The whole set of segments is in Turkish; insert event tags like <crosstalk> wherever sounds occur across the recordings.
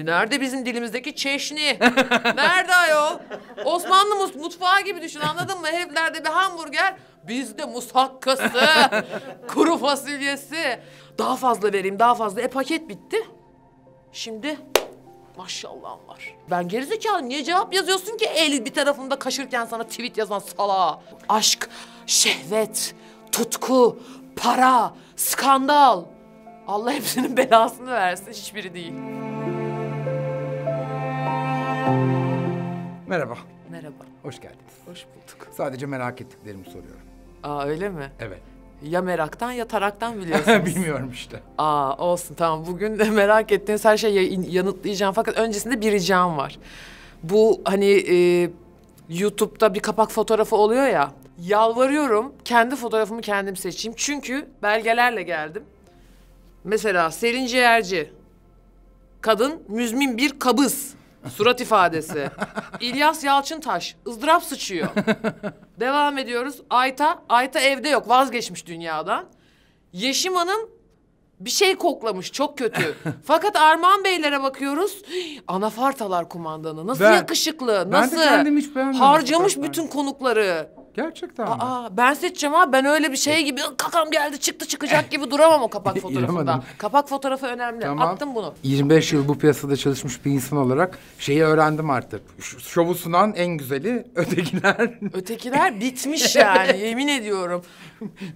Nerede bizim dilimizdeki çeşni? <laughs> Nerede ayol? Osmanlı mutfağı gibi düşün anladın mı? Heriflerde bir hamburger, bizde musakkası, <laughs> kuru fasulyesi. Daha fazla vereyim, daha fazla. E paket bitti. Şimdi maşallah var. Ben gerizekalı niye cevap yazıyorsun ki el bir tarafında kaşırken sana tweet yazan sala. Aşk, şehvet, tutku, para, skandal. Allah hepsinin <laughs> belasını versin hiçbiri değil. Merhaba. Merhaba. Hoş geldiniz. Hoş bulduk. Sadece merak ettiklerimi soruyorum. Aa öyle mi? Evet. Ya meraktan ya taraktan biliyorsunuz. <laughs> Bilmiyorum işte. Aa olsun tamam. Bugün de <laughs> merak ettiğiniz her şeyi yanıtlayacağım. Fakat öncesinde bir ricam var. Bu hani e, YouTube'da bir kapak fotoğrafı oluyor ya. Yalvarıyorum kendi fotoğrafımı kendim seçeyim. Çünkü belgelerle geldim. Mesela Selin Ciğerci. Kadın müzmin bir kabız. Surat ifadesi. İlyas Yalçıntaş. ızdırap sıçıyor. Devam ediyoruz. Ayta. Ayta evde yok. Vazgeçmiş dünyadan. Yeşim Hanım bir şey koklamış çok kötü. Fakat Armağan Beylere bakıyoruz. anafartalar kumandanı. Nasıl Ben- yakışıklı. ben de kendim hiç beğenmedim Harcamış bütün konukları. Gerçekten mi? Aa, ben seçeceğim ha. Ben öyle bir şey e- gibi kakam geldi çıktı çıkacak gibi duramam o kapak <laughs> fotoğrafında. kapak fotoğrafı önemli. Tamam. Attım bunu. 25 yıl bu piyasada çalışmış bir insan olarak şeyi öğrendim artık. Ş- şovu sunan en güzeli <laughs> ötekiler. ötekiler bitmiş yani <laughs> yemin ediyorum.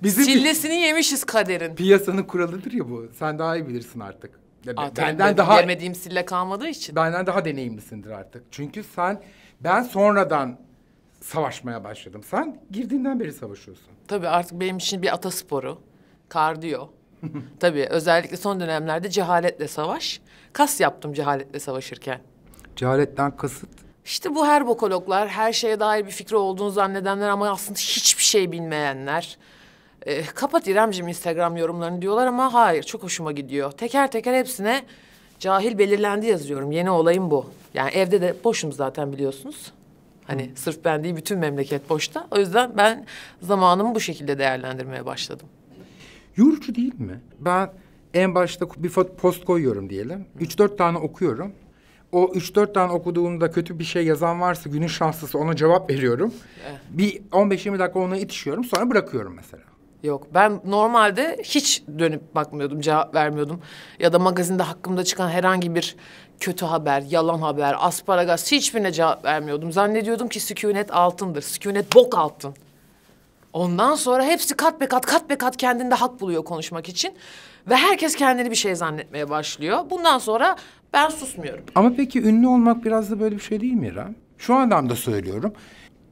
Bizim Çillesini yemişiz kaderin. Piyasanın kuralıdır ya bu. Sen daha iyi bilirsin artık. Ya, Aa, benden daha yemediğim sille kalmadığı için. Benden daha deneyimlisindir artık. Çünkü sen ben sonradan savaşmaya başladım. Sen girdiğinden beri savaşıyorsun. Tabii artık benim için bir atasporu, kardiyo. <laughs> Tabii özellikle son dönemlerde cehaletle savaş. Kas yaptım cehaletle savaşırken. Cehaletten kasıt? İşte bu her bokologlar, her şeye dair bir fikri olduğunu zannedenler ama aslında hiçbir şey bilmeyenler. E, kapat İremcim Instagram yorumlarını diyorlar ama hayır çok hoşuma gidiyor. Teker teker hepsine cahil belirlendi yazıyorum. Yeni olayım bu. Yani evde de boşum zaten biliyorsunuz. Hani sırf ben değil bütün memleket boşta. O yüzden ben zamanımı bu şekilde değerlendirmeye başladım. Yorucu değil mi? Ben en başta bir post koyuyorum diyelim. Üç dört tane okuyorum. O üç dört tane okuduğumda kötü bir şey yazan varsa günün şanslısı ona cevap veriyorum. Evet. Bir 15-20 dakika ona itişiyorum sonra bırakıyorum mesela. Yok ben normalde hiç dönüp bakmıyordum cevap vermiyordum. Ya da magazinde hakkımda çıkan herhangi bir kötü haber, yalan haber, asparagas hiçbirine cevap vermiyordum. Zannediyordum ki sükunet altındır, sükunet bok altın. Ondan sonra hepsi kat be kat, kat be kat kendinde hak buluyor konuşmak için. Ve herkes kendini bir şey zannetmeye başlıyor. Bundan sonra ben susmuyorum. Ama peki ünlü olmak biraz da böyle bir şey değil mi İrem? Şu da söylüyorum.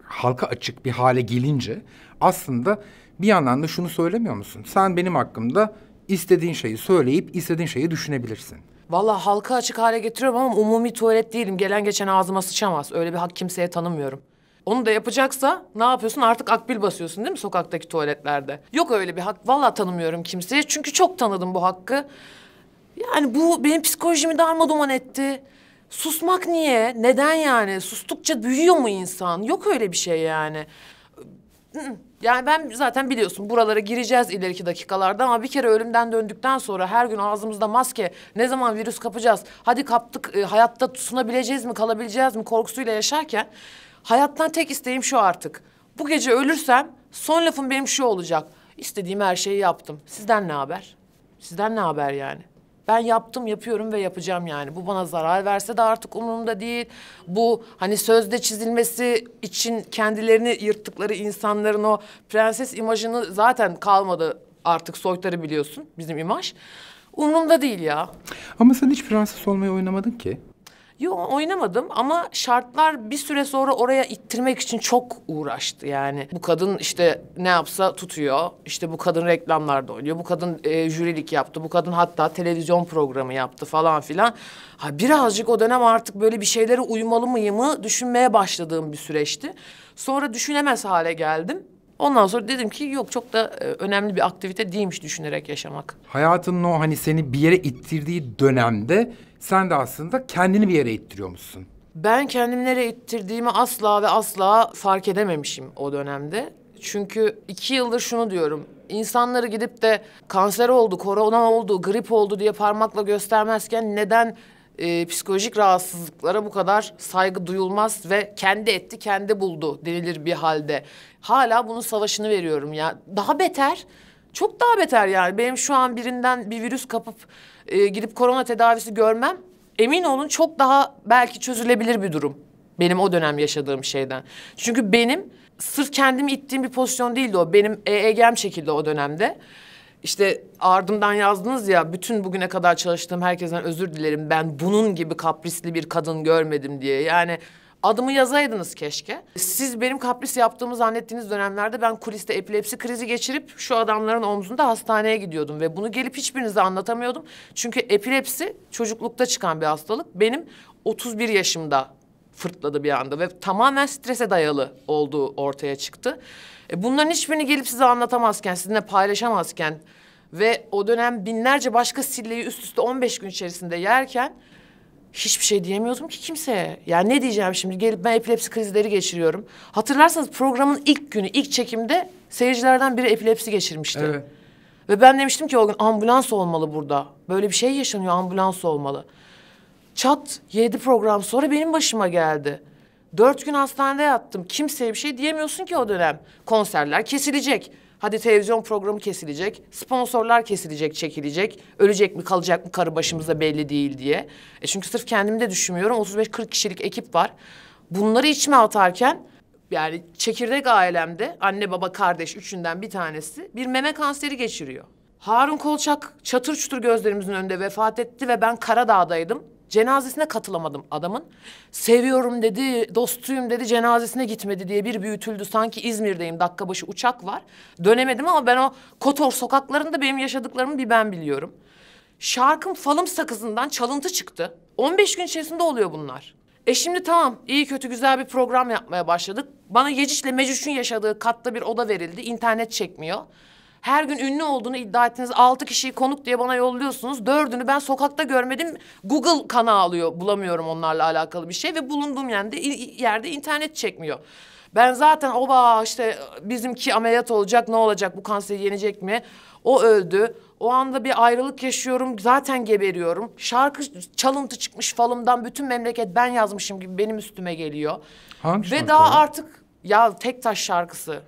Halka açık bir hale gelince aslında bir yandan da şunu söylemiyor musun? Sen benim hakkımda istediğin şeyi söyleyip istediğin şeyi düşünebilirsin. Vallahi halka açık hale getiriyorum ama umumi tuvalet değilim. Gelen geçen ağzıma sıçamaz. Öyle bir hak kimseye tanımıyorum. Onu da yapacaksa ne yapıyorsun? Artık akbil basıyorsun değil mi sokaktaki tuvaletlerde? Yok öyle bir hak. Vallahi tanımıyorum kimseye. Çünkü çok tanıdım bu hakkı. Yani bu benim psikolojimi darmaduman etti. Susmak niye? Neden yani? Sustukça büyüyor mu insan? Yok öyle bir şey yani. Yani ben zaten biliyorsun buralara gireceğiz ileriki dakikalarda ama bir kere ölümden döndükten sonra her gün ağzımızda maske ne zaman virüs kapacağız hadi kaptık e, hayatta tutunabileceğiz mi kalabileceğiz mi korkusuyla yaşarken hayattan tek isteğim şu artık. Bu gece ölürsem son lafım benim şu olacak. İstediğim her şeyi yaptım. Sizden ne haber? Sizden ne haber yani? Ben yaptım, yapıyorum ve yapacağım yani. Bu bana zarar verse de artık umurumda değil. Bu hani sözde çizilmesi için kendilerini yırttıkları insanların o prenses imajını zaten kalmadı artık soytarı biliyorsun bizim imaj. Umurumda değil ya. Ama sen hiç prenses olmayı oynamadın ki. Yo oynamadım ama şartlar bir süre sonra oraya ittirmek için çok uğraştı yani. Bu kadın işte ne yapsa tutuyor. İşte bu kadın reklamlarda oynuyor. Bu kadın e, jürilik yaptı. Bu kadın hatta televizyon programı yaptı falan filan. Ha birazcık o dönem artık böyle bir şeylere uymalı mıyımı düşünmeye başladığım bir süreçti. Sonra düşünemez hale geldim. Ondan sonra dedim ki yok çok da e, önemli bir aktivite değilmiş düşünerek yaşamak. Hayatının o hani seni bir yere ittirdiği dönemde sen de aslında kendini bir yere ittiriyormuşsun. Ben kendimi nereye ittirdiğimi asla ve asla fark edememişim o dönemde. Çünkü iki yıldır şunu diyorum. İnsanları gidip de kanser oldu, korona oldu, grip oldu diye parmakla göstermezken neden e, psikolojik rahatsızlıklara bu kadar saygı duyulmaz ve kendi etti kendi buldu denilir bir halde. Hala bunun savaşını veriyorum ya. Daha beter. Çok daha beter yani. Benim şu an birinden bir virüs kapıp e, gidip korona tedavisi görmem emin olun çok daha belki çözülebilir bir durum. Benim o dönem yaşadığım şeyden. Çünkü benim sırf kendimi ittiğim bir pozisyon değildi o. Benim EEG'm şekilde o dönemde. İşte ardımdan yazdınız ya bütün bugüne kadar çalıştığım herkesten özür dilerim. Ben bunun gibi kaprisli bir kadın görmedim diye. Yani adımı yazaydınız keşke. Siz benim kapris yaptığımı zannettiğiniz dönemlerde ben kuliste epilepsi krizi geçirip şu adamların omzunda hastaneye gidiyordum ve bunu gelip hiçbirinize anlatamıyordum. Çünkü epilepsi çocuklukta çıkan bir hastalık. Benim 31 yaşımda fırtladı bir anda ve tamamen strese dayalı olduğu ortaya çıktı. E bunların hiçbirini gelip size anlatamazken, sizinle paylaşamazken ve o dönem binlerce başka silleyi üst üste 15 gün içerisinde yerken hiçbir şey diyemiyordum ki kimseye. Yani ne diyeceğim şimdi gelip ben epilepsi krizleri geçiriyorum. Hatırlarsanız programın ilk günü, ilk çekimde seyircilerden biri epilepsi geçirmişti. Evet. Ve ben demiştim ki o gün ambulans olmalı burada. Böyle bir şey yaşanıyor ambulans olmalı. Çat yedi program sonra benim başıma geldi. Dört gün hastanede yattım. Kimseye bir şey diyemiyorsun ki o dönem. Konserler kesilecek. Hadi televizyon programı kesilecek, sponsorlar kesilecek, çekilecek. Ölecek mi, kalacak mı karı başımıza belli değil diye. E çünkü sırf kendimi de düşünmüyorum. 35-40 kişilik ekip var. Bunları içime atarken yani çekirdek ailemde anne baba kardeş üçünden bir tanesi bir meme kanseri geçiriyor. Harun Kolçak çatır çutur gözlerimizin önünde vefat etti ve ben Karadağ'daydım. Cenazesine katılamadım adamın. Seviyorum dedi, dostuyum dedi, cenazesine gitmedi diye bir büyütüldü. Sanki İzmir'deyim, dakika başı uçak var. Dönemedim ama ben o Kotor sokaklarında benim yaşadıklarımı bir ben biliyorum. Şarkım falım sakızından çalıntı çıktı. 15 gün içerisinde oluyor bunlar. E şimdi tamam iyi kötü güzel bir program yapmaya başladık. Bana Yecic'le Mecüş'ün yaşadığı katta bir oda verildi. İnternet çekmiyor. Her gün ünlü olduğunu iddia ettiğiniz altı kişiyi konuk diye bana yolluyorsunuz. Dördünü ben sokakta görmedim. Google kana alıyor. Bulamıyorum onlarla alakalı bir şey ve bulunduğum yerde, yerde internet çekmiyor. Ben zaten oba işte bizimki ameliyat olacak ne olacak bu kanseri yenecek mi? O öldü. O anda bir ayrılık yaşıyorum zaten geberiyorum. Şarkı çalıntı çıkmış falımdan bütün memleket ben yazmışım gibi benim üstüme geliyor. Hangi Ve daha o? artık ya tek taş şarkısı. Ha.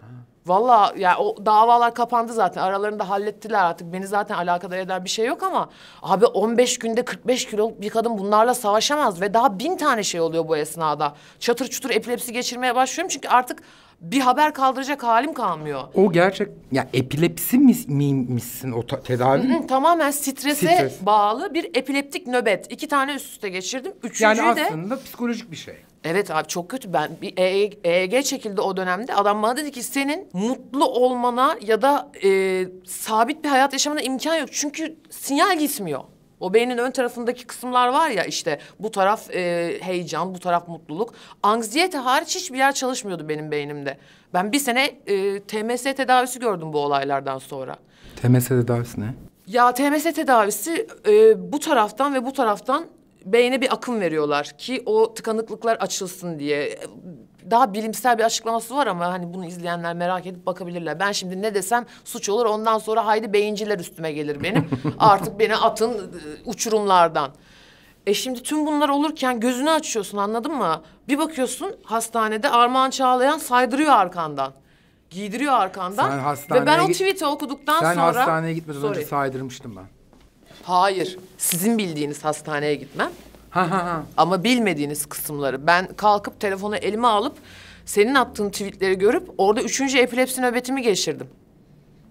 Valla ya o davalar kapandı zaten. Aralarında hallettiler artık. Beni zaten alakadar eden bir şey yok ama abi 15 günde 45 kilo, bir kadın bunlarla savaşamaz ve daha bin tane şey oluyor bu esnada. Çatır çutur epilepsi geçirmeye başlıyorum çünkü artık bir haber kaldıracak halim kalmıyor. O gerçek ya epilepsi mis miymişsin o tedavi? Hı hı, tamamen strese Stres. bağlı bir epileptik nöbet. İki tane üst üste geçirdim. Üçüncüyü yani de... Yani aslında psikolojik bir şey. Evet abi çok kötü. Ben bir EEG, EEG çekildi o dönemde. Adam bana dedi ki senin mutlu olmana ya da e, sabit bir hayat yaşamana imkan yok. Çünkü sinyal gitmiyor. O beynin ön tarafındaki kısımlar var ya işte bu taraf e, heyecan, bu taraf mutluluk. Anksiyete hariç hiçbir yer çalışmıyordu benim beynimde. Ben bir sene e, TMS tedavisi gördüm bu olaylardan sonra. TMS tedavisi ne? Ya TMS tedavisi e, bu taraftan ve bu taraftan beyne bir akım veriyorlar ki o tıkanıklıklar açılsın diye. Daha bilimsel bir açıklaması var ama hani bunu izleyenler merak edip bakabilirler. Ben şimdi ne desem suç olur ondan sonra haydi beyinciler üstüme gelir benim. <laughs> Artık beni atın e, uçurumlardan. E şimdi tüm bunlar olurken gözünü açıyorsun anladın mı? Bir bakıyorsun hastanede Armağan Çağlayan saydırıyor arkandan. Giydiriyor arkandan. Sen hastaneye Ve ben o tweet'i okuduktan sen sonra... Sen hastaneye gitmeden önce saydırmıştım ben. Hayır. Sizin bildiğiniz hastaneye gitmem. Ha ha ha. Ama bilmediğiniz kısımları. Ben kalkıp telefonu elime alıp senin attığın tweetleri görüp orada üçüncü epilepsi nöbetimi geçirdim.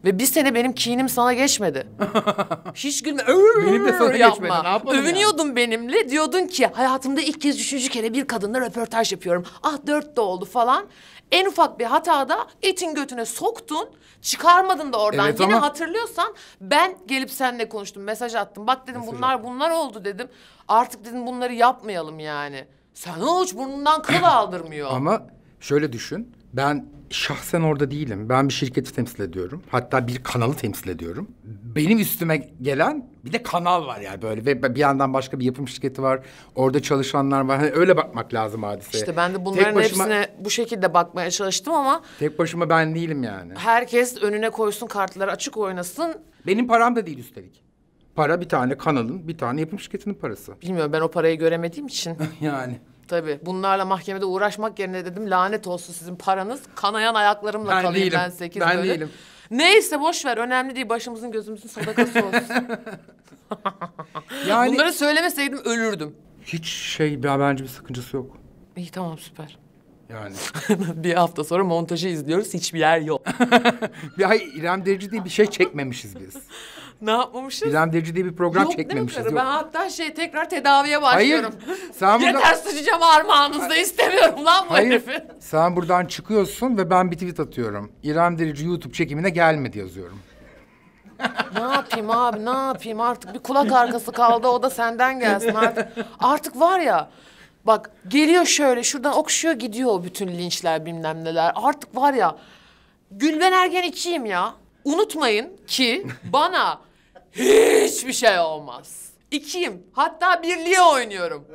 Ve bir sene benim kinim sana geçmedi. <laughs> Hiç gülme. Benim de sana yapma. geçmedi. Ne yapalım Övünüyordun ya? benimle. Diyordun ki hayatımda ilk kez üçüncü kere bir kadınla röportaj yapıyorum. Ah dört de oldu falan. En ufak bir hatada etin götüne soktun, çıkarmadın da oradan. Evet Yine ama- hatırlıyorsan ben gelip seninle konuştum, mesaj attım. Bak dedim bunlar bunlar oldu dedim. Artık dedim bunları yapmayalım yani. Sen hiç burnundan kıl <clears throat> aldırmıyor. Ama şöyle düşün. Ben şahsen orada değilim. Ben bir şirketi temsil ediyorum. Hatta bir kanalı temsil ediyorum. Benim üstüme gelen bir de kanal var yani böyle ve bir yandan başka bir yapım şirketi var. Orada çalışanlar var. Hani öyle bakmak lazım hadiseye. İşte ben de bunların başıma, hepsine bu şekilde bakmaya çalıştım ama tek başıma ben değilim yani. Herkes önüne koysun kartları açık oynasın. Benim param da değil üstelik. Para bir tane kanalın, bir tane yapım şirketinin parası. Bilmiyorum ben o parayı göremediğim için. <laughs> yani Tabii. Bunlarla mahkemede uğraşmak yerine dedim lanet olsun sizin paranız. Kanayan ayaklarımla ben kalayım değilim. ben sekiz ben böyle. değilim. Neyse boş ver önemli değil başımızın gözümüzün sadakası olsun. <laughs> yani... Bunları söylemeseydim ölürdüm. Hiç şey bence bir sakıncası yok. İyi tamam süper. Yani. <laughs> bir hafta sonra montajı izliyoruz hiçbir yer yok. <laughs> bir ay İrem Derici diye bir şey çekmemişiz biz. Ne yapmamışız? Bilandacı diye bir program Yok, çekmemişiz. Yok ben hatta şey tekrar tedaviye başlıyorum. Hayır. Sen buradan... Yeter sıçacağım armağanınızda istemiyorum lan bu Hayır. herifi. Sen buradan çıkıyorsun ve ben bir tweet atıyorum. İrem Derici YouTube çekimine gelmedi yazıyorum. ne yapayım abi ne yapayım artık bir kulak arkası kaldı o da senden gelsin artık. Artık var ya bak geliyor şöyle şuradan okşuyor gidiyor o bütün linçler bilmem neler. Artık var ya Gülben Ergen içiyim ya. Unutmayın ki bana hiçbir şey olmaz. İkiyim. Hatta birliğe oynuyorum.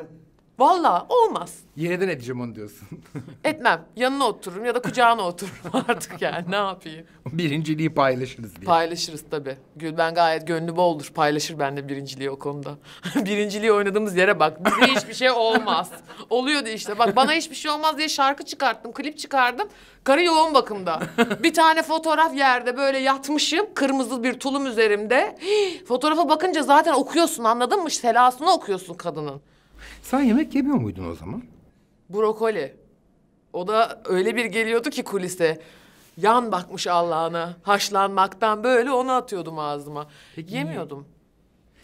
Vallahi olmaz. Yeniden edeceğim onu diyorsun. <laughs> Etmem. Yanına otururum ya da kucağına otururum <laughs> artık yani ne yapayım. Birinciliği paylaşırız diye. Paylaşırız tabii. ben gayet gönlü boldur. Paylaşır ben de birinciliği o konuda. <laughs> birinciliği oynadığımız yere bak. Bize hiçbir şey olmaz. Oluyordu işte. Bak bana hiçbir şey olmaz diye şarkı çıkarttım, klip çıkardım. Karı yoğun bakımda. bir tane fotoğraf yerde böyle yatmışım. Kırmızı bir tulum üzerimde. Hii, <gasps> fotoğrafa bakınca zaten okuyorsun anladın mı? Selasını okuyorsun kadının. Sen yemek yemiyor muydun o zaman? Brokoli. O da öyle bir geliyordu ki kuliste. Yan bakmış Allah'ına. Haşlanmaktan böyle onu atıyordum ağzıma. Peki Yemiyordum.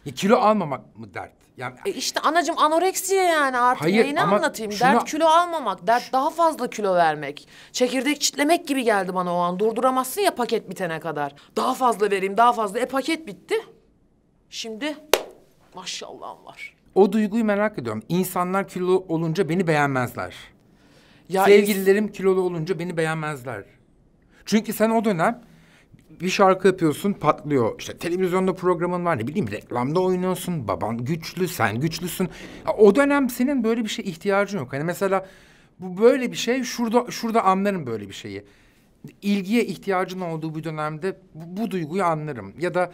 Ya e, kilo almamak mı dert? Yani E işte anacığım anoreksiye yani artık Hayır, neyini ama anlatayım? şuna- Dert kilo almamak, dert daha fazla kilo vermek. Çekirdek çitlemek gibi geldi bana o an. Durduramazsın ya paket bitene kadar. Daha fazla vereyim, daha fazla. E paket bitti. Şimdi maşallahım var. O duyguyu merak ediyorum. İnsanlar kilolu olunca beni beğenmezler. Ya Sevgililerim kilolu olunca beni beğenmezler. Çünkü sen o dönem bir şarkı yapıyorsun patlıyor. İşte televizyonda programın var ne bileyim reklamda oynuyorsun. Baban güçlü sen güçlüsün. Ya o dönem senin böyle bir şey ihtiyacın yok. Hani mesela bu böyle bir şey şurada şurada anlarım böyle bir şeyi. İlgiye ihtiyacın olduğu bir dönemde bu, bu duyguyu anlarım. Ya da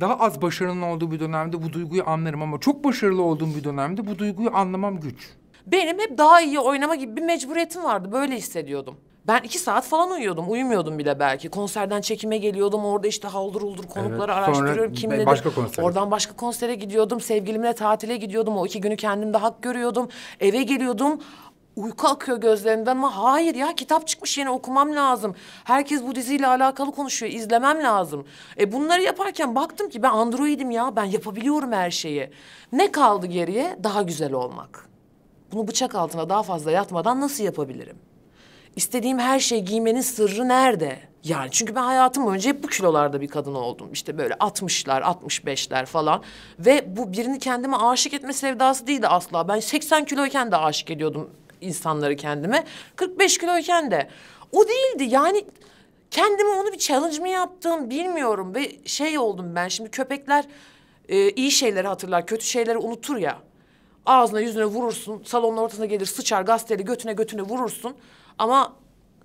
daha az başarının olduğu bir dönemde bu duyguyu anlarım ama çok başarılı olduğum bir dönemde bu duyguyu anlamam güç. Benim hep daha iyi oynama gibi bir mecburiyetim vardı. Böyle hissediyordum. Ben iki saat falan uyuyordum. Uyumuyordum bile belki. Konserden çekime geliyordum. Orada işte haldır uldur konukları evet, araştırıyorum. Kim dedi? Başka konser. Oradan başka konsere gidiyordum. Sevgilimle tatile gidiyordum. O iki günü kendimde hak görüyordum. Eve geliyordum. Uyku akıyor gözlerinden ama hayır ya kitap çıkmış yeni okumam lazım. Herkes bu diziyle alakalı konuşuyor, izlemem lazım. E bunları yaparken baktım ki ben androidim ya, ben yapabiliyorum her şeyi. Ne kaldı geriye? Daha güzel olmak. Bunu bıçak altına daha fazla yatmadan nasıl yapabilirim? İstediğim her şeyi giymenin sırrı nerede? Yani çünkü ben hayatım önce hep bu kilolarda bir kadın oldum. İşte böyle 60'lar, 65'ler falan. Ve bu birini kendime aşık etme sevdası değildi asla. Ben 80 kiloyken de aşık ediyordum insanları kendime. 45 kiloyken de. O değildi yani kendime onu bir challenge mi yaptım bilmiyorum ve şey oldum ben şimdi köpekler e, iyi şeyleri hatırlar kötü şeyleri unutur ya. Ağzına yüzüne vurursun salonun ortasına gelir sıçar gazeteli götüne götüne vurursun ama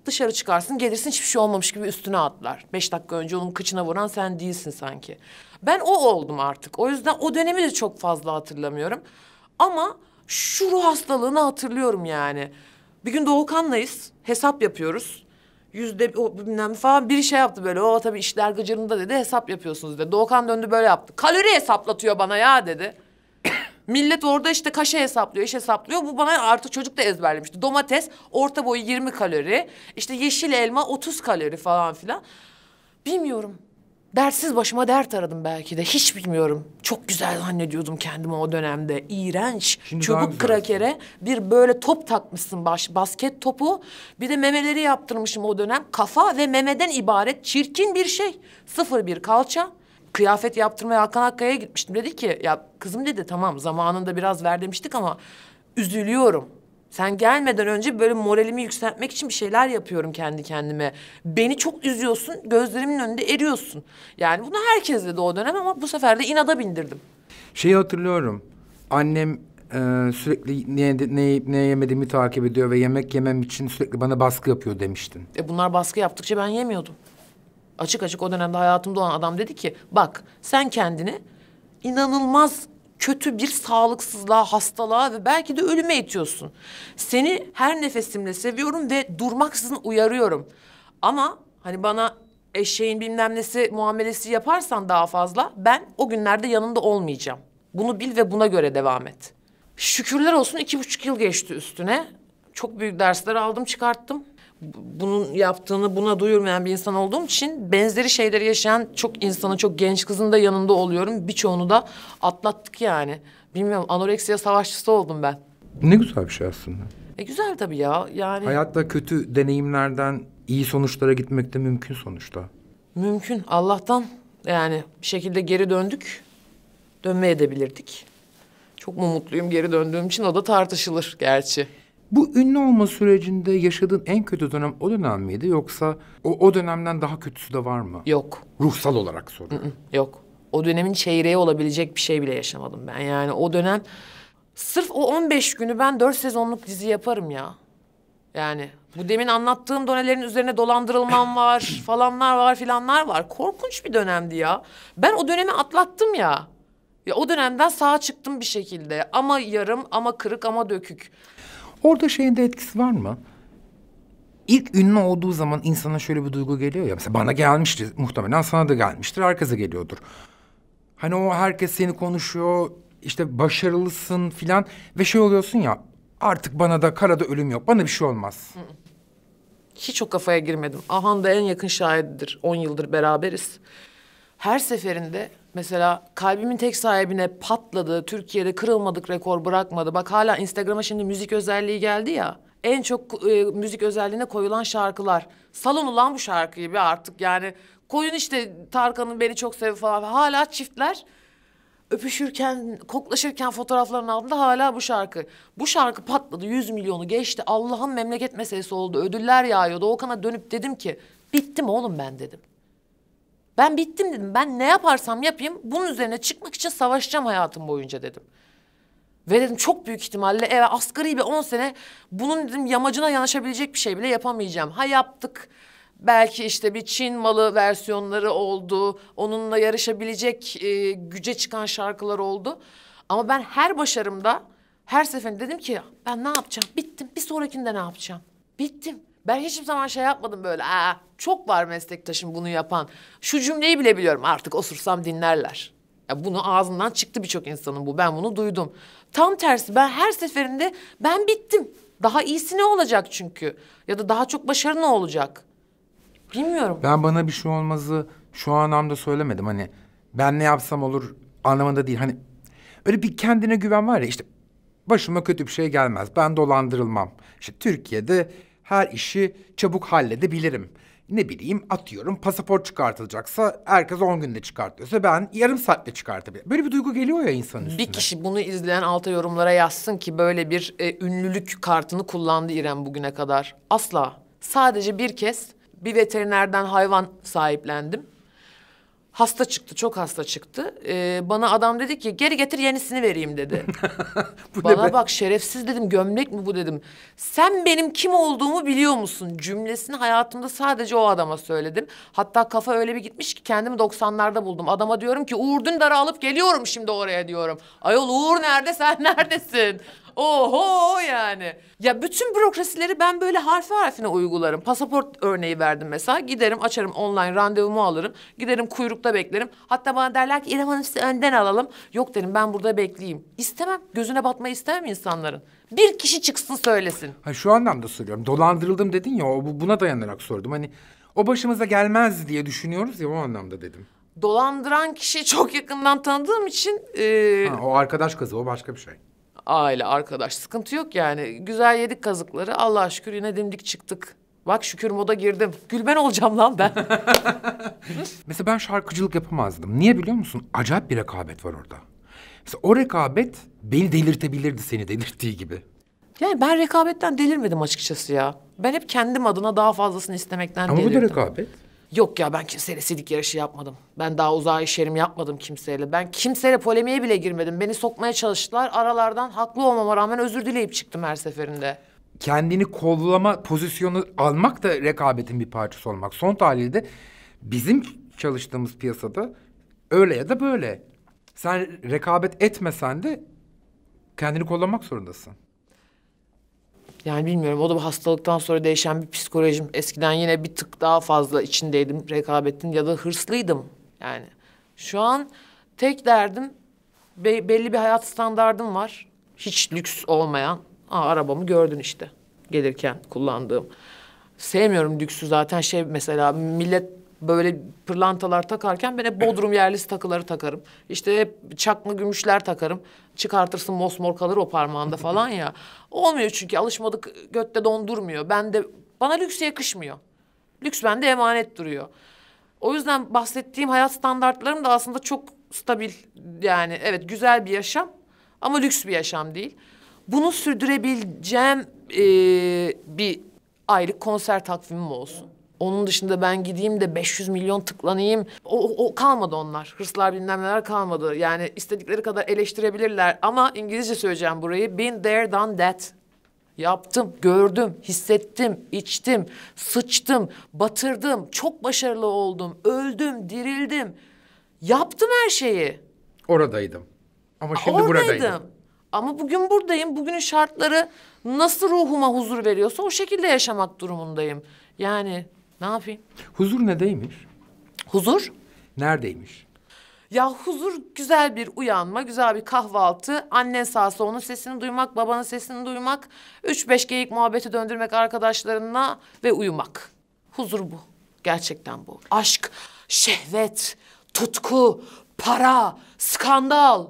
dışarı çıkarsın gelirsin hiçbir şey olmamış gibi üstüne atlar. Beş dakika önce onun kıçına vuran sen değilsin sanki. Ben o oldum artık o yüzden o dönemi de çok fazla hatırlamıyorum ama şu ruh hastalığını hatırlıyorum yani. Bir gün Doğukan'layız, hesap yapıyoruz. Yüzde o, bilmem falan biri şey yaptı böyle. O tabii işler gıcırında dedi, hesap yapıyorsunuz dedi. Doğukan döndü böyle yaptı. Kalori hesaplatıyor bana ya dedi. <coughs> Millet orada işte kaşe hesaplıyor, iş hesaplıyor. Bu bana artık çocuk da ezberlemişti. Domates orta boyu 20 kalori, işte yeşil elma 30 kalori falan filan. Bilmiyorum. Dersiz başıma dert aradım belki de. Hiç bilmiyorum. Çok güzel zannediyordum kendimi o dönemde. İğrenç. Şimdi Çubuk güzel. krakere bir böyle top takmışsın baş, basket topu. Bir de memeleri yaptırmışım o dönem. Kafa ve memeden ibaret çirkin bir şey. Sıfır bir kalça. Kıyafet yaptırmaya Hakan Akkaya'ya gitmiştim. Dedi ki ya kızım dedi tamam zamanında biraz ver demiştik ama üzülüyorum. Sen gelmeden önce böyle moralimi yükseltmek için bir şeyler yapıyorum kendi kendime. Beni çok üzüyorsun, gözlerimin önünde eriyorsun. Yani bunu herkes dedi o dönem ama bu sefer de inada bindirdim. Şeyi hatırlıyorum. Annem e, sürekli ne, ne yiyip ne yemediğimi takip ediyor ve yemek yemem için sürekli bana baskı yapıyor demiştin. E bunlar baskı yaptıkça ben yemiyordum. Açık açık o dönemde hayatımda olan adam dedi ki bak sen kendini inanılmaz kötü bir sağlıksızlığa, hastalığa ve belki de ölüme itiyorsun. Seni her nefesimle seviyorum ve durmaksızın uyarıyorum. Ama hani bana eşeğin bilmem nesi muamelesi yaparsan daha fazla ben o günlerde yanında olmayacağım. Bunu bil ve buna göre devam et. Şükürler olsun iki buçuk yıl geçti üstüne. Çok büyük dersler aldım çıkarttım bunun yaptığını buna duyurmayan bir insan olduğum için benzeri şeyleri yaşayan çok insana çok genç kızın da yanında oluyorum. Birçoğunu da atlattık yani. Bilmiyorum Anoreksiye savaşçısı oldum ben. Ne güzel bir şey aslında. E güzel tabii ya yani. Hayatta kötü deneyimlerden iyi sonuçlara gitmek de mümkün sonuçta. Mümkün Allah'tan yani bir şekilde geri döndük. Dönmeye de bilirdik. Çok mu mutluyum geri döndüğüm için o da tartışılır gerçi. Bu ünlü olma sürecinde yaşadığın en kötü dönem o dönem miydi yoksa o, o dönemden daha kötüsü de var mı? Yok. Ruhsal olarak soruyorum. Hı-hı, yok. O dönemin çeyreği olabilecek bir şey bile yaşamadım ben. Yani o dönem sırf o 15 günü ben 4 sezonluk dizi yaparım ya. Yani bu demin anlattığım donelerin üzerine dolandırılmam var, <coughs> falanlar var, filanlar var. Korkunç bir dönemdi ya. Ben o dönemi atlattım ya. Ya o dönemden sağa çıktım bir şekilde. Ama yarım, ama kırık, ama dökük. Orada şeyin de etkisi var mı? İlk ünlü olduğu zaman insana şöyle bir duygu geliyor ya. Mesela bana gelmişti muhtemelen sana da gelmiştir herkese geliyordur. Hani o herkes seni konuşuyor işte başarılısın filan ve şey oluyorsun ya artık bana da karada ölüm yok bana bir şey olmaz. Hiç o kafaya girmedim. Ahan da en yakın şahididir. On yıldır beraberiz. Her seferinde Mesela kalbimin tek sahibine patladı, Türkiye'de kırılmadık rekor bırakmadı. Bak hala Instagram'a şimdi müzik özelliği geldi ya. En çok e, müzik özelliğine koyulan şarkılar. Salın ulan bu şarkıyı bir artık yani. Koyun işte Tarkan'ın beni çok sevi falan. Hala çiftler öpüşürken, koklaşırken fotoğrafların altında hala bu şarkı. Bu şarkı patladı, yüz milyonu geçti. Allah'ın memleket meselesi oldu. Ödüller yağıyordu. Okan'a dönüp dedim ki, bittim oğlum ben dedim. Ben bittim dedim. Ben ne yaparsam yapayım bunun üzerine çıkmak için savaşacağım hayatım boyunca dedim. Ve dedim çok büyük ihtimalle eve asgari bir on sene bunun dedim yamacına yanaşabilecek bir şey bile yapamayacağım. Ha yaptık. Belki işte bir Çin malı versiyonları oldu. Onunla yarışabilecek e, güce çıkan şarkılar oldu. Ama ben her başarımda her seferinde dedim ki ben ne yapacağım? Bittim. Bir sonrakinde ne yapacağım? Bittim. Ben hiçbir zaman şey yapmadım böyle. Aa, çok var meslektaşım bunu yapan. Şu cümleyi bile biliyorum artık osursam dinlerler. Ya bunu ağzından çıktı birçok insanın bu. Ben bunu duydum. Tam tersi ben her seferinde ben bittim. Daha iyisi ne olacak çünkü? Ya da daha çok başarı ne olacak? Bilmiyorum. Ben bana bir şey olmazı şu anlamda söylemedim. Hani ben ne yapsam olur anlamında değil. Hani öyle bir kendine güven var ya işte başıma kötü bir şey gelmez. Ben dolandırılmam. İşte Türkiye'de her işi çabuk halledebilirim. Ne bileyim atıyorum pasaport çıkartılacaksa herkes 10 günde çıkartıyorsa ben yarım saatte çıkartabilirim. Böyle bir duygu geliyor ya insanın üstüne. Bir kişi bunu izleyen alta yorumlara yazsın ki böyle bir e, ünlülük kartını kullandı İrem bugüne kadar. Asla. Sadece bir kez bir veterinerden hayvan sahiplendim. Hasta çıktı, çok hasta çıktı. Ee, bana adam dedi ki geri getir yenisini vereyim dedi. <laughs> bu bana ne be? bak şerefsiz dedim, gömlek mi bu dedim. Sen benim kim olduğumu biliyor musun? Cümlesini hayatımda sadece o adama söyledim. Hatta kafa öyle bir gitmiş ki kendimi 90'larda buldum. Adama diyorum ki Uğur Dündar'ı alıp geliyorum şimdi oraya diyorum. Ayol Uğur nerede, sen <laughs> neredesin? Oho yani. Ya bütün bürokrasileri ben böyle harfi harfine uygularım. Pasaport örneği verdim mesela. Giderim açarım online randevumu alırım. Giderim kuyrukta beklerim. Hatta bana derler ki İrem Hanım sizi önden alalım. Yok derim ben burada bekleyeyim. İstemem. Gözüne batmayı istemem insanların. Bir kişi çıksın söylesin. Ha, şu anlamda soruyorum. Dolandırıldım dedin ya o bu- buna dayanarak sordum. Hani o başımıza gelmez diye düşünüyoruz ya o anlamda dedim. Dolandıran kişi çok yakından tanıdığım için... e, Ha, o arkadaş kızı o başka bir şey aile, arkadaş sıkıntı yok yani. Güzel yedik kazıkları Allah'a şükür yine dimdik çıktık. Bak şükür moda girdim. Gülben olacağım lan ben. <laughs> Mesela ben şarkıcılık yapamazdım. Niye biliyor musun? Acayip bir rekabet var orada. Mesela o rekabet beni delirtebilirdi seni delirttiği gibi. Yani ben rekabetten delirmedim açıkçası ya. Ben hep kendim adına daha fazlasını istemekten Ama delirdim. Ama bu da rekabet. Yok ya ben kimseyle sidik yarışı yapmadım. Ben daha uzağa iş yapmadım kimseyle. Ben kimseyle polemiğe bile girmedim. Beni sokmaya çalıştılar. Aralardan haklı olmama rağmen özür dileyip çıktım her seferinde. Kendini kollama pozisyonu almak da rekabetin bir parçası olmak. Son tahlilde bizim çalıştığımız piyasada öyle ya da böyle. Sen rekabet etmesen de kendini kollamak zorundasın. Yani bilmiyorum o da bu hastalıktan sonra değişen bir psikolojim. Eskiden yine bir tık daha fazla içindeydim, rekabetin ya da hırslıydım yani. Şu an tek derdim be belli bir hayat standardım var. Hiç lüks olmayan. Aa, arabamı gördün işte gelirken kullandığım. Sevmiyorum lüksü zaten şey mesela millet böyle pırlantalar takarken ben hep Bodrum yerlisi takıları takarım. İşte hep çakma gümüşler takarım. Çıkartırsın mosmor kalır o parmağında falan ya. <laughs> Olmuyor çünkü alışmadık götte dondurmuyor. Ben de bana lüks yakışmıyor. Lüks bende emanet duruyor. O yüzden bahsettiğim hayat standartlarım da aslında çok stabil. Yani evet güzel bir yaşam ama lüks bir yaşam değil. Bunu sürdürebileceğim ee, bir aylık konser takvimim olsun. Onun dışında ben gideyim de 500 milyon tıklanayım. O, o kalmadı onlar. Hırslar bilmem neler kalmadı. Yani istedikleri kadar eleştirebilirler. Ama İngilizce söyleyeceğim burayı. Been there, done that. Yaptım, gördüm, hissettim, içtim, sıçtım, batırdım, çok başarılı oldum, öldüm, dirildim. Yaptım her şeyi. Oradaydım. Ama şimdi Oradaydım. buradaydım. Ama bugün buradayım. Bugünün şartları nasıl ruhuma huzur veriyorsa o şekilde yaşamak durumundayım. Yani ne yapayım? Huzur nedeymiş? Huzur? Neredeymiş? Ya huzur güzel bir uyanma, güzel bir kahvaltı, annen sağsa onun sesini duymak, babanın sesini duymak, üç beş geyik muhabbeti döndürmek arkadaşlarına ve uyumak. Huzur bu. Gerçekten bu. Aşk, şehvet, tutku, para, skandal.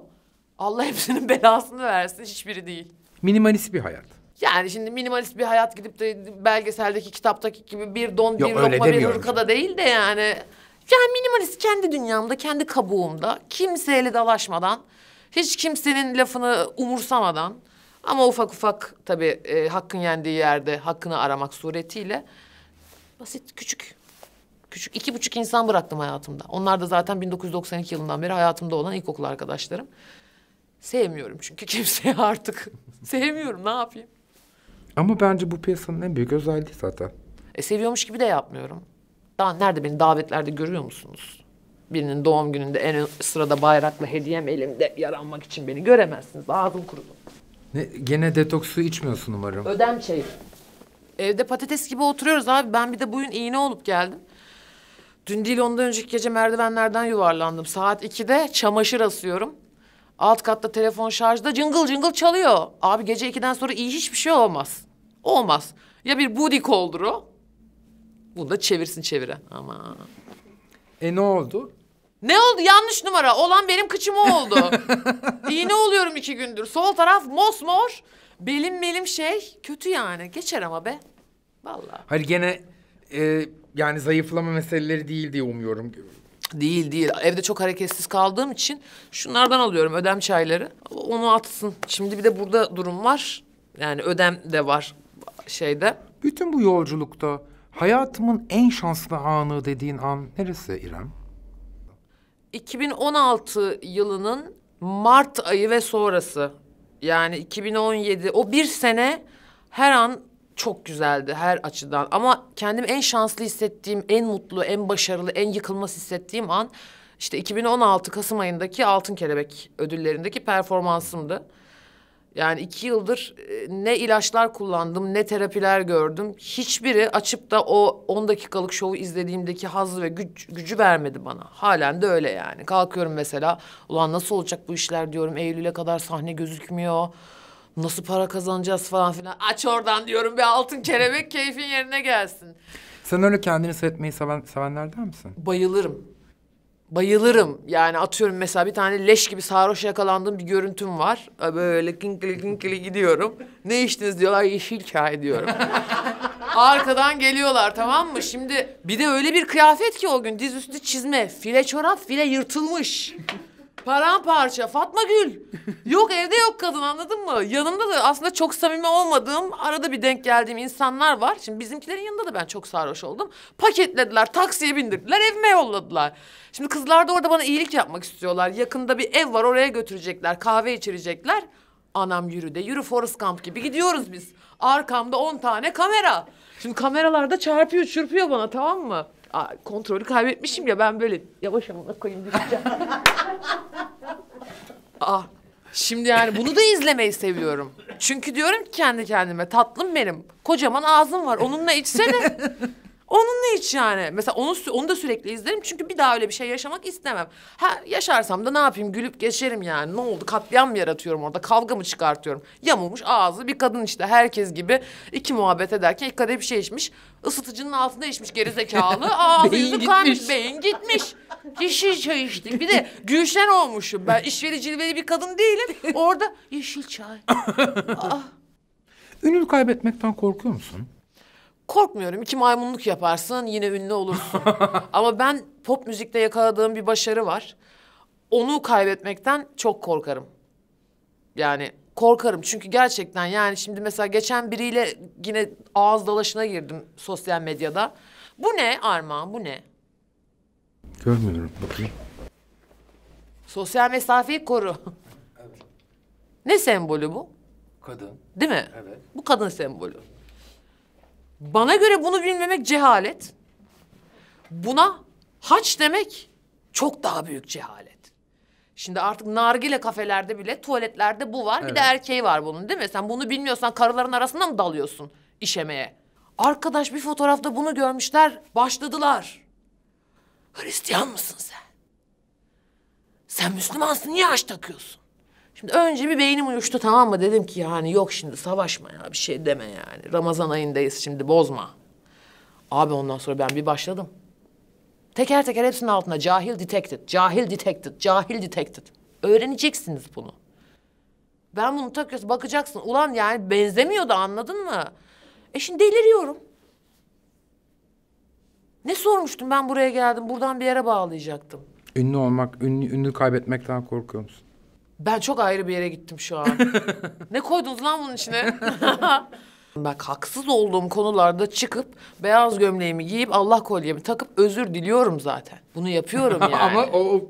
Allah hepsinin <laughs> belasını versin, hiçbiri değil. Minimalist bir hayat. Yani şimdi minimalist bir hayat gidip de belgeseldeki kitaptaki gibi bir don Yok, bir lokma bir hırkada değil de yani. Yani minimalist kendi dünyamda, kendi kabuğumda kimseyle dalaşmadan, hiç kimsenin lafını umursamadan ama ufak ufak tabii e, hakkın yendiği yerde hakkını aramak suretiyle basit küçük küçük iki buçuk insan bıraktım hayatımda. Onlar da zaten 1992 yılından beri hayatımda olan ilkokul arkadaşlarım. Sevmiyorum çünkü <laughs> kimseye artık. Sevmiyorum ne yapayım? Ama bence bu piyasanın en büyük özelliği zaten. E seviyormuş gibi de yapmıyorum. Daha nerede beni davetlerde görüyor musunuz? Birinin doğum gününde en sırada bayrakla hediyem elimde yaranmak için beni göremezsiniz. Ağzım kurudu. Ne, gene detoks suyu içmiyorsun umarım. Ödem çayı. Evde patates gibi oturuyoruz abi. Ben bir de bugün iğne olup geldim. Dün değil ondan önceki gece merdivenlerden yuvarlandım. Saat 2'de çamaşır asıyorum. Alt katta telefon şarjda cıngıl cıngıl çalıyor. Abi gece 2'den sonra iyi hiçbir şey olmaz. Olmaz. Ya bir booty call'dur o. Bunu da çevirsin çeviren. Ama E ne oldu? ne oldu? Yanlış numara. Olan benim kıçım o oldu. <laughs> İğne oluyorum iki gündür. Sol taraf mosmor. Belim melim şey. Kötü yani. Geçer ama be. Vallahi. Hayır gene e, yani zayıflama meseleleri değil diye umuyorum. Değil değil. Evde çok hareketsiz kaldığım için şunlardan alıyorum ödem çayları. Onu atsın. Şimdi bir de burada durum var. Yani ödem de var şeyde. Bütün bu yolculukta hayatımın en şanslı anı dediğin an neresi İrem? 2016 yılının Mart ayı ve sonrası. Yani 2017 o bir sene her an çok güzeldi her açıdan. Ama kendim en şanslı hissettiğim, en mutlu, en başarılı, en yıkılmaz hissettiğim an işte 2016 Kasım ayındaki Altın Kelebek ödüllerindeki performansımdı. Yani iki yıldır e, ne ilaçlar kullandım, ne terapiler gördüm. Hiçbiri açıp da o on dakikalık şovu izlediğimdeki haz ve güç, gücü vermedi bana. Halen de öyle yani. Kalkıyorum mesela, ulan nasıl olacak bu işler diyorum. Eylül'e kadar sahne gözükmüyor. Nasıl para kazanacağız falan filan. Aç oradan diyorum bir altın kelebek keyfin yerine gelsin. Sen öyle kendini seyretmeyi seven, sevenlerden misin? Bayılırım bayılırım. Yani atıyorum mesela bir tane leş gibi sarhoş yakalandığım bir görüntüm var. Ee, böyle kinkili kinkili gidiyorum. Ne içtiniz diyorlar yeşil çay diyorum. <laughs> Arkadan geliyorlar tamam mı? Şimdi bir de öyle bir kıyafet ki o gün diz üstü çizme, file çorap, file yırtılmış. Paramparça Fatma Gül. Yok evde yok kadın anladın mı? Yanımda da aslında çok samimi olmadığım arada bir denk geldiğim insanlar var. Şimdi bizimkilerin yanında da ben çok sarhoş oldum. Paketlediler taksiye bindirdiler evime yolladılar. Şimdi kızlar da orada bana iyilik yapmak istiyorlar. Yakında bir ev var oraya götürecekler kahve içirecekler. Anam yürü de yürü Forrest Gump gibi gidiyoruz biz. Arkamda on tane kamera. Şimdi kameralarda çarpıyor çırpıyor bana tamam mı? kontrolü kaybetmişim ya ben böyle yavaş amına koyayım düşeceğim. Aa, <laughs> ah, şimdi yani bunu da izlemeyi seviyorum. Çünkü diyorum ki kendi kendime tatlım benim. Kocaman ağzım var onunla içsene. <laughs> Onun ne hiç yani. Mesela onu, onu da sürekli izlerim çünkü bir daha öyle bir şey yaşamak istemem. Ha yaşarsam da ne yapayım gülüp geçerim yani. Ne oldu katliam mı yaratıyorum orada kavga mı çıkartıyorum? Yamulmuş ağzı bir kadın işte herkes gibi iki muhabbet ederken iki kadeh bir şey içmiş. Isıtıcının altında içmiş geri zekalı. <laughs> Ağzı beyin yüzü kaymış beyin gitmiş. Yeşil şey çay içtik. Bir de Gülşen olmuşum. Ben işveri cilveli bir kadın değilim. Orada yeşil çay. Aa. <laughs> Ah. Ünlü kaybetmekten korkuyor musun? korkmuyorum. İki maymunluk yaparsın yine ünlü olursun. <laughs> Ama ben pop müzikte yakaladığım bir başarı var. Onu kaybetmekten çok korkarım. Yani korkarım çünkü gerçekten yani şimdi mesela geçen biriyle yine ağız dalaşına girdim sosyal medyada. Bu ne Armağan bu ne? Görmüyorum bakayım. Sosyal mesafeyi koru. Evet. Ne sembolü bu? Kadın. Değil mi? Evet. Bu kadın sembolü. Bana göre bunu bilmemek cehalet. Buna haç demek çok daha büyük cehalet. Şimdi artık nargile kafelerde bile tuvaletlerde bu var. Evet. Bir de erkeği var bunun değil mi? Sen bunu bilmiyorsan karıların arasında mı dalıyorsun işemeye? Arkadaş bir fotoğrafta bunu görmüşler. Başladılar. Hristiyan mısın sen? Sen Müslümansın niye haç takıyorsun? Şimdi önce bir beynim uyuştu tamam mı? Dedim ki yani yok şimdi savaşma ya bir şey deme yani. Ramazan ayındayız şimdi bozma. Abi ondan sonra ben bir başladım. Teker teker hepsinin altına cahil detected, cahil detected, cahil detected. Öğreneceksiniz bunu. Ben bunu takıyorsun bakacaksın. Ulan yani benzemiyordu anladın mı? E şimdi deliriyorum. Ne sormuştum ben buraya geldim buradan bir yere bağlayacaktım. Ünlü olmak, ünlü, ünlü kaybetmekten korkuyor musun? Ben çok ayrı bir yere gittim şu an. <laughs> ne koydunuz lan bunun içine? <laughs> Ben haksız olduğum konularda çıkıp beyaz gömleğimi giyip Allah kolyemi takıp özür diliyorum zaten. Bunu yapıyorum <laughs> yani. Ama o, o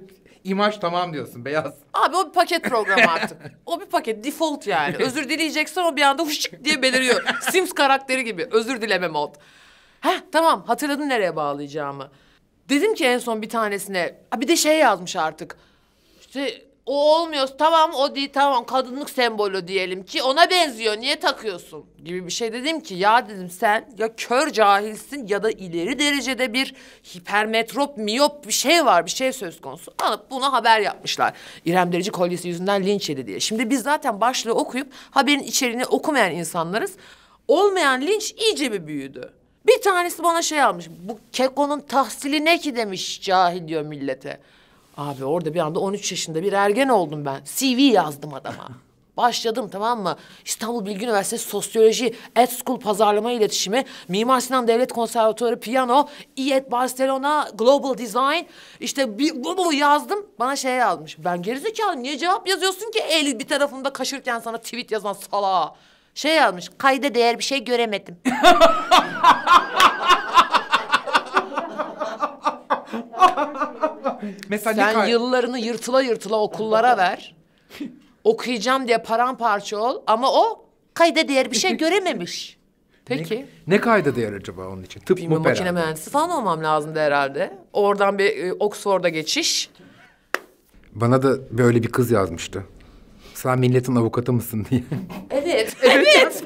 imaj tamam diyorsun beyaz. Abi o bir paket program artık. o bir paket default yani. Özür dileyeceksen o bir anda huşşk diye beliriyor. Sims karakteri gibi özür dileme mod. Heh tamam hatırladın nereye bağlayacağımı. Dedim ki en son bir tanesine bir de şey yazmış artık. İşte o olmuyor tamam o değil tamam kadınlık sembolü diyelim ki ona benziyor niye takıyorsun gibi bir şey dedim ki ya dedim sen ya kör cahilsin ya da ileri derecede bir hipermetrop miyop bir şey var bir şey söz konusu alıp buna haber yapmışlar. İrem Derici kolyesi yüzünden linç yedi diye. Şimdi biz zaten başlığı okuyup haberin içeriğini okumayan insanlarız. Olmayan linç iyice bir büyüdü. Bir tanesi bana şey almış. Bu kekonun tahsili ne ki demiş cahil diyor millete. Abi orada bir anda 13 yaşında bir ergen oldum ben. CV yazdım adama. <laughs> Başladım tamam mı? İstanbul Bilgi Üniversitesi Sosyoloji, Ed School Pazarlama İletişimi, Mimar Sinan Devlet Konservatuarı Piyano, İET Barcelona Global Design. İşte bir, bu, bu yazdım. Bana şey yazmış. Ben gerizekalı niye cevap yazıyorsun ki el bir tarafında kaşırken sana tweet yazan sala. Şey yazmış. Kayda değer bir şey göremedim. <laughs> <laughs> Mesela Sen kay- yıllarını yırtıla yırtıla okullara ver. <laughs> Okuyacağım diye paramparça ol ama o kayda değer bir şey <laughs> görememiş. Peki. Ne kayda değer acaba onun için? Tıp mı makine mühendisi falan olmam lazımdı herhalde. Oradan bir e, Oxford'a geçiş. Bana da böyle bir kız yazmıştı. Sen milletin avukatı mısın diye. Evet. Evet.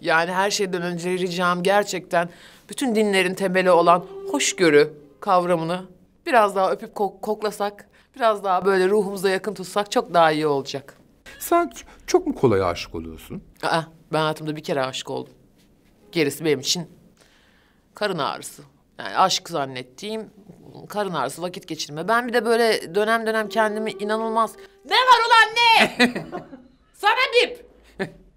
yani her şeyden önce ricam gerçekten bütün dinlerin temeli olan hoşgörü kavramını Biraz daha öpüp kok koklasak, biraz daha böyle ruhumuza yakın tutsak çok daha iyi olacak. Sen çok mu kolay aşık oluyorsun? Aa, ben hayatımda bir kere aşık oldum. Gerisi benim için karın ağrısı. Yani aşk zannettiğim karın ağrısı, vakit geçirme. Ben bir de böyle dönem dönem kendimi inanılmaz... Ne var ulan ne? <laughs> Sana bip.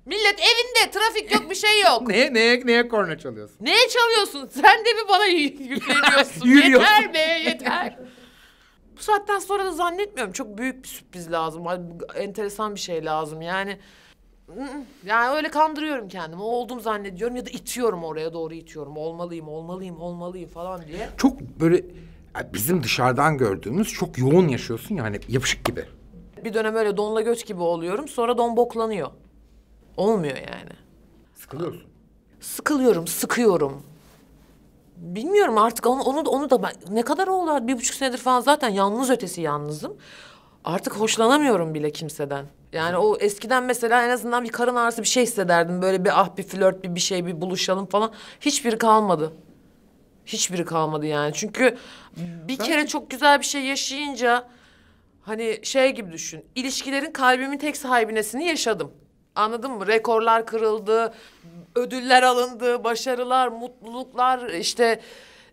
Millet evinde trafik yok bir şey yok. <laughs> ne ne neye korna çalıyorsun? Neye çalıyorsun? Sen de mi bana yükleniyorsun? <laughs> yeter be yeter. Bu saatten sonra da zannetmiyorum çok büyük bir sürpriz lazım. Enteresan bir şey lazım yani. Yani öyle kandırıyorum kendimi. O olduğumu zannediyorum ya da itiyorum oraya doğru itiyorum. Olmalıyım, olmalıyım, olmalıyım falan diye. Çok böyle bizim dışarıdan gördüğümüz çok yoğun yaşıyorsun yani yapışık gibi. Bir dönem öyle donla göç gibi oluyorum. Sonra don boklanıyor. Olmuyor yani. Sıkılıyorsun. Sıkılıyorum, sıkıyorum. Bilmiyorum artık onu, onu, da- onu da ben ne kadar oldu bir buçuk senedir falan zaten yalnız ötesi yalnızım. Artık hoşlanamıyorum bile kimseden. Yani o eskiden mesela en azından bir karın ağrısı bir şey hissederdim. Böyle bir ah bir flört bir bir şey bir buluşalım falan. Hiçbiri kalmadı. Hiçbiri kalmadı yani. Çünkü bir kere çok güzel bir şey yaşayınca hani şey gibi düşün. İlişkilerin kalbimin tek sahibinesini yaşadım. Anladın mı? Rekorlar kırıldı, ödüller alındı, başarılar, mutluluklar işte...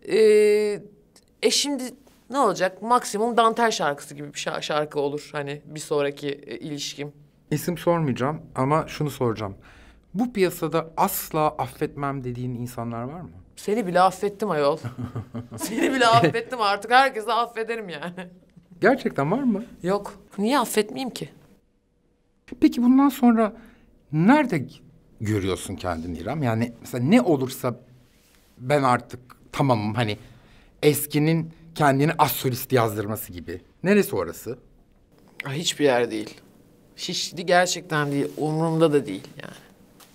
E, e şimdi ne olacak? Maksimum dantel şarkısı gibi bir şarkı olur hani bir sonraki e, ilişkim. İsim sormayacağım ama şunu soracağım. Bu piyasada asla affetmem dediğin insanlar var mı? Seni bile affettim ayol. <laughs> Seni bile affettim artık. Herkese affederim yani. Gerçekten var mı? Yok. Niye affetmeyeyim ki? Peki bundan sonra nerede görüyorsun kendini İrem? Yani mesela ne olursa ben artık tamamım hani eskinin kendini az solist yazdırması gibi. Neresi orası? Hiçbir yer değil. Hiç gerçekten değil. Umurumda da değil yani.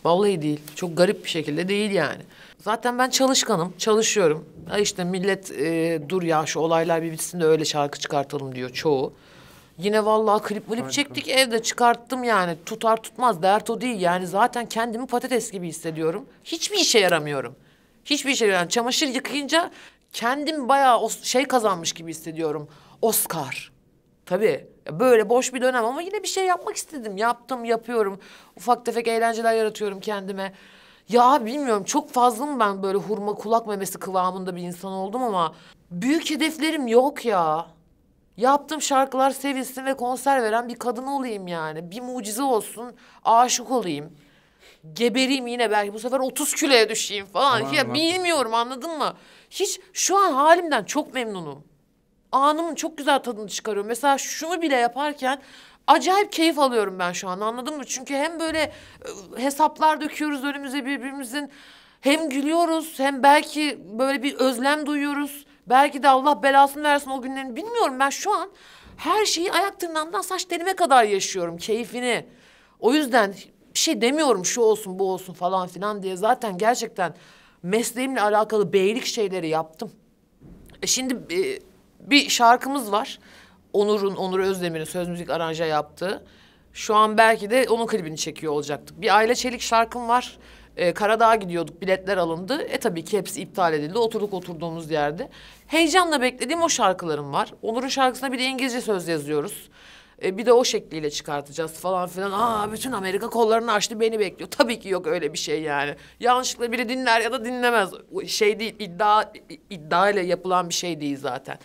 Vallahi değil. Çok garip bir şekilde değil yani. Zaten ben çalışkanım, çalışıyorum. Ha işte millet e, dur ya şu olaylar bir bitsin de öyle şarkı çıkartalım diyor çoğu. Yine vallahi klip klip çektik evde çıkarttım yani. Tutar tutmaz dert o değil yani. Zaten kendimi patates gibi hissediyorum. Hiçbir işe yaramıyorum. Hiçbir işe yaramıyorum. Çamaşır yıkayınca kendim bayağı o şey kazanmış gibi hissediyorum. Oscar. Tabii böyle boş bir dönem ama yine bir şey yapmak istedim. Yaptım, yapıyorum. Ufak tefek eğlenceler yaratıyorum kendime. Ya bilmiyorum çok fazla mı ben böyle hurma kulak memesi kıvamında bir insan oldum ama büyük hedeflerim yok ya. Yaptığım şarkılar sevilsin ve konser veren bir kadın olayım yani. Bir mucize olsun, aşık olayım. Gebereyim yine belki bu sefer 30 kiloya düşeyim falan. Aman, ya aman. bilmiyorum anladın mı? Hiç şu an halimden çok memnunum. Anımın çok güzel tadını çıkarıyorum. Mesela şunu bile yaparken acayip keyif alıyorum ben şu an anladın mı? Çünkü hem böyle e, hesaplar döküyoruz önümüze birbirimizin. Hem gülüyoruz hem belki böyle bir özlem duyuyoruz. Belki de Allah belasını versin o günlerini bilmiyorum ben şu an her şeyi ayak tırnağımdan saç telime kadar yaşıyorum keyfini. O yüzden bir şey demiyorum şu olsun bu olsun falan filan diye zaten gerçekten mesleğimle alakalı beylik şeyleri yaptım. E şimdi e, bir şarkımız var. Onur'un, Onur Özdemir'in söz müzik aranja yaptığı. Şu an belki de onun klibini çekiyor olacaktık. Bir Ayla Çelik şarkım var. E, Karadağ'a gidiyorduk, biletler alındı. E tabii ki hepsi iptal edildi. Oturduk oturduğumuz yerde. Heyecanla beklediğim o şarkılarım var. Onur'un şarkısına bir de İngilizce söz yazıyoruz. E, bir de o şekliyle çıkartacağız falan filan. Aa bütün Amerika kollarını açtı beni bekliyor. Tabii ki yok öyle bir şey yani. Yanlışlıkla biri dinler ya da dinlemez. Şey değil iddia iddia ile yapılan bir şey değil zaten.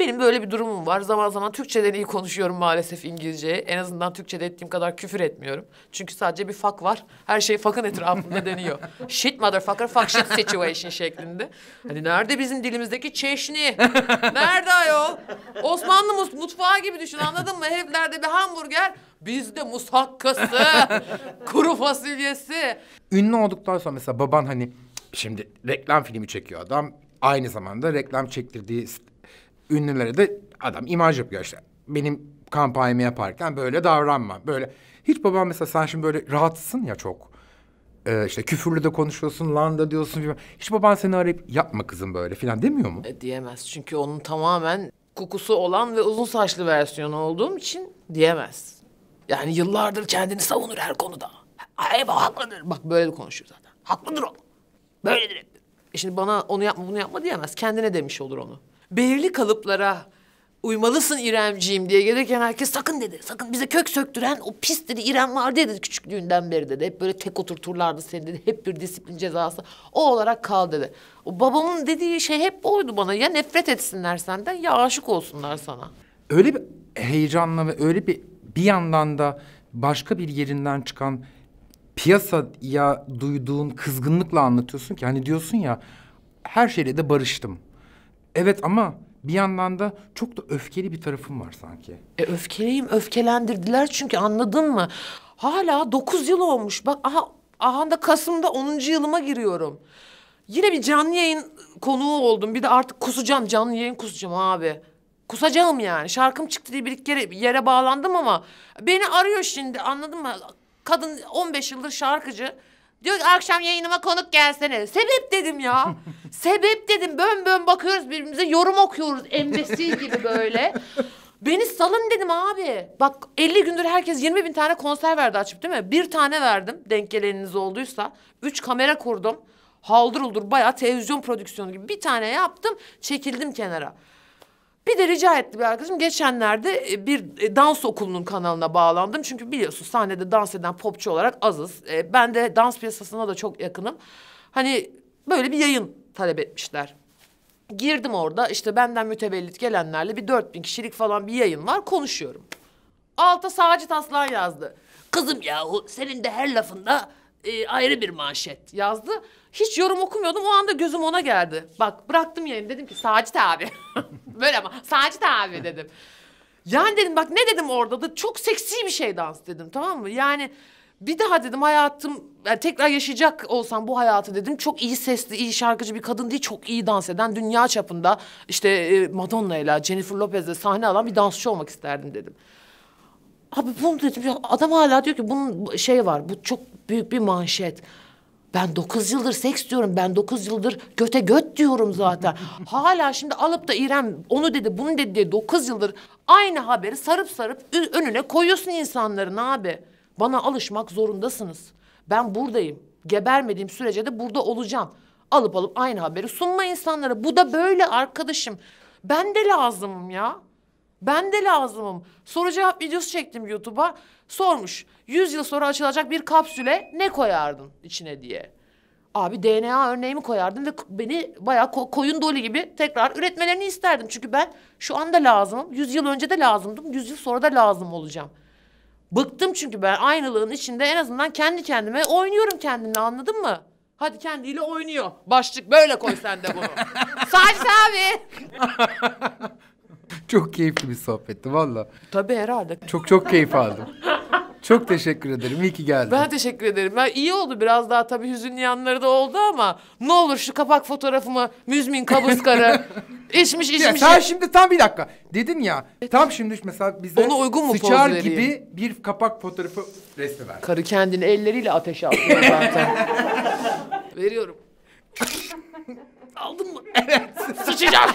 Benim böyle bir durumum var. Zaman zaman Türkçeden iyi konuşuyorum maalesef İngilizce En azından Türkçede ettiğim kadar küfür etmiyorum. Çünkü sadece bir fak var. Her şey fakın etrafında dönüyor. <laughs> shit motherfucker, fuck shit situation şeklinde. Hani nerede bizim dilimizdeki çeşni? Nerede ayol? Osmanlı mutfağı gibi düşün anladın mı? Heriflerde bir hamburger, bizde musakkası, kuru fasulyesi. Ünlü olduktan sonra mesela baban hani şimdi reklam filmi çekiyor adam. Aynı zamanda reklam çektirdiği ünlülere de adam imaj yapıyor işte. Benim kampanyamı yaparken böyle davranma. Böyle hiç babam mesela sen şimdi böyle rahatsın ya çok. Ee, işte küfürlü de konuşuyorsun, lan da diyorsun falan. Hiç baban seni arayıp yapma kızım böyle falan demiyor mu? E, diyemez çünkü onun tamamen kokusu olan ve uzun saçlı versiyonu olduğum için diyemez. Yani yıllardır kendini savunur her konuda. Hep haklıdır. Bak böyle konuşuyor zaten. Haklıdır o. Böyledir hep. E şimdi bana onu yapma bunu yapma diyemez. Kendine demiş olur onu belirli kalıplara uymalısın İremciğim diye gelirken herkes sakın dedi. Sakın bize kök söktüren o pis dedi İrem var dedi küçüklüğünden beri dedi. Hep böyle tek oturturlardı seni dedi. Hep bir disiplin cezası. O olarak kal dedi. O babamın dediği şey hep oydu bana. Ya nefret etsinler senden ya aşık olsunlar sana. Öyle bir heyecanla ve öyle bir bir yandan da başka bir yerinden çıkan piyasaya duyduğun kızgınlıkla anlatıyorsun ki hani diyorsun ya her şeyle de barıştım. Evet ama bir yandan da çok da öfkeli bir tarafım var sanki. E öfkeliyim, öfkelendirdiler çünkü anladın mı? Hala dokuz yıl olmuş. Bak aha, aha da Kasım'da onuncu yılıma giriyorum. Yine bir canlı yayın konuğu oldum. Bir de artık kusacağım, canlı yayın kusacağım abi. Kusacağım yani. Şarkım çıktı diye bir iki yere, yere bağlandım ama... ...beni arıyor şimdi anladın mı? Kadın 15 yıldır şarkıcı. Diyor ki akşam yayınıma konuk gelsene. Sebep dedim ya. <laughs> Sebep dedim. Bön bön bakıyoruz birbirimize yorum okuyoruz. Embesil gibi böyle. Beni salın dedim abi. Bak 50 gündür herkes 20 bin tane konser verdi açıp değil mi? Bir tane verdim denk geleniniz olduysa. Üç kamera kurdum. Haldır uldur bayağı televizyon prodüksiyonu gibi bir tane yaptım. Çekildim kenara. Bir de rica etti bir arkadaşım. Geçenlerde e, bir e, dans okulunun kanalına bağlandım. Çünkü biliyorsun sahnede dans eden popçu olarak azız. E, ben de dans piyasasına da çok yakınım. Hani böyle bir yayın talep etmişler. Girdim orada işte benden mütevellit gelenlerle bir 4000 kişilik falan bir yayın var konuşuyorum. Alta Sacit Aslan yazdı. Kızım yahu senin de her lafında e, ayrı bir manşet yazdı. Hiç yorum okumuyordum. O anda gözüm ona geldi. Bak bıraktım yayını dedim ki Sacit abi. <laughs> Böyle ama Sacit abi dedim. Yani dedim bak ne dedim orada da çok seksi bir şey dans dedim tamam mı? Yani bir daha dedim hayatım yani tekrar yaşayacak olsam bu hayatı dedim çok iyi sesli iyi şarkıcı bir kadın değil çok iyi dans eden dünya çapında işte e, Madonna ile Jennifer Lopez'le sahne alan bir dansçı olmak isterdim dedim. Abi bunu dedim adam hala diyor ki bunun şey var bu çok büyük bir manşet. Ben dokuz yıldır seks diyorum. Ben dokuz yıldır göte göt diyorum zaten. <laughs> Hala şimdi alıp da İrem onu dedi bunu dedi diye dokuz yıldır aynı haberi sarıp sarıp önüne koyuyorsun insanların abi. Bana alışmak zorundasınız. Ben buradayım. Gebermediğim sürece de burada olacağım. Alıp alıp aynı haberi sunma insanlara. Bu da böyle arkadaşım. Ben de lazımım ya. Ben de lazımım. Soru cevap videosu çektim YouTube'a. Sormuş. 100 yıl sonra açılacak bir kapsüle ne koyardın içine diye. Abi DNA örneğimi koyardım ve beni bayağı ko- koyun dolu gibi tekrar üretmelerini isterdim. Çünkü ben şu anda lazımım. 100 yıl önce de lazımdım. 100 yıl sonra da lazım olacağım. Bıktım çünkü ben aynılığın içinde en azından kendi kendime oynuyorum kendimi anladın mı? Hadi kendiyle oynuyor. Başlık böyle koy sen de bunu. <laughs> Sadece abi. <laughs> <laughs> çok keyifli bir sohbetti valla. Tabii herhalde. Çok çok keyif aldım. Çok teşekkür ederim. İyi ki geldin. Ben teşekkür ederim. Ben iyi oldu biraz daha tabii hüzünlü yanları da oldu ama ne olur şu kapak fotoğrafımı müzmin kabuskara <laughs> içmiş içmiş. Ya sen şimdi tam bir dakika. Dedin ya. Tam şimdi mesela bize Ona uygun mu sıçar poz gibi bir kapak fotoğrafı resmi ver. Karı kendini elleriyle ateşe atıyor zaten. <laughs> Veriyorum. Aldın mı? Evet. Sıçacak.